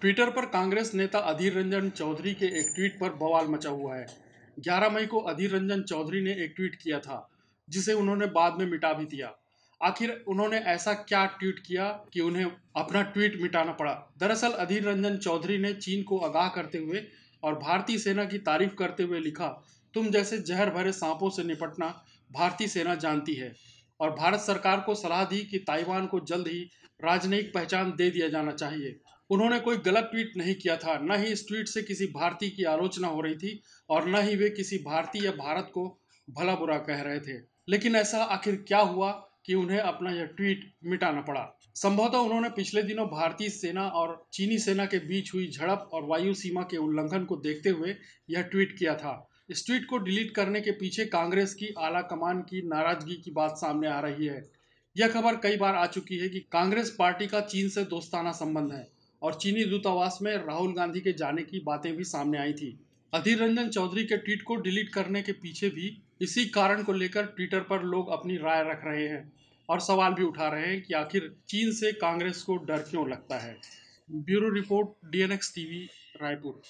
Twitter पर कांग्रेस नेता अधीर रंजन चौधरी के एक ट्वीट पर बवाल मचा हुआ है 11 मई को अधीर रंजन चौधरी ने एक ट्वीट किया था जिसे उन्होंने बाद में मिटा भी दिया आखिर उन्होंने ऐसा क्या ट्वीट किया कि उन्हें अपना ट्वीट मिटाना पड़ा दरअसल अधीर रंजन चौधरी ने चीन को आगाह करते हुए और भारतीय सेना की तारीफ करते हुए लिखा तुम जैसे जहर भरे सांपों से निपटना भारतीय सेना जानती है और भारत सरकार को सलाह दी कि ताइवान को जल्द ही राजनयिक पहचान दे दिया जाना चाहिए उन्होंने कोई गलत ट्वीट नहीं किया था न ही इस ट्वीट से किसी भारतीय की आलोचना हो रही थी और न ही वे किसी भारतीय या भारत को भला बुरा कह रहे थे लेकिन ऐसा आखिर क्या हुआ कि उन्हें अपना यह ट्वीट मिटाना पड़ा संभवतः उन्होंने पिछले दिनों भारतीय सेना और चीनी सेना के बीच हुई झड़प और वायु सीमा के उल्लंघन को देखते हुए यह ट्वीट किया था इस ट्वीट को डिलीट करने के पीछे कांग्रेस की आला कमान की नाराजगी की बात सामने आ रही है यह खबर कई बार आ चुकी है कि कांग्रेस पार्टी का चीन से दोस्ताना संबंध है और चीनी दूतावास में राहुल गांधी के जाने की बातें भी सामने आई थी अधीर रंजन चौधरी के ट्वीट को डिलीट करने के पीछे भी इसी कारण को लेकर ट्विटर पर लोग अपनी राय रख रहे हैं और सवाल भी उठा रहे हैं कि आखिर चीन से कांग्रेस को डर क्यों लगता है bureau report DNX TV Raipur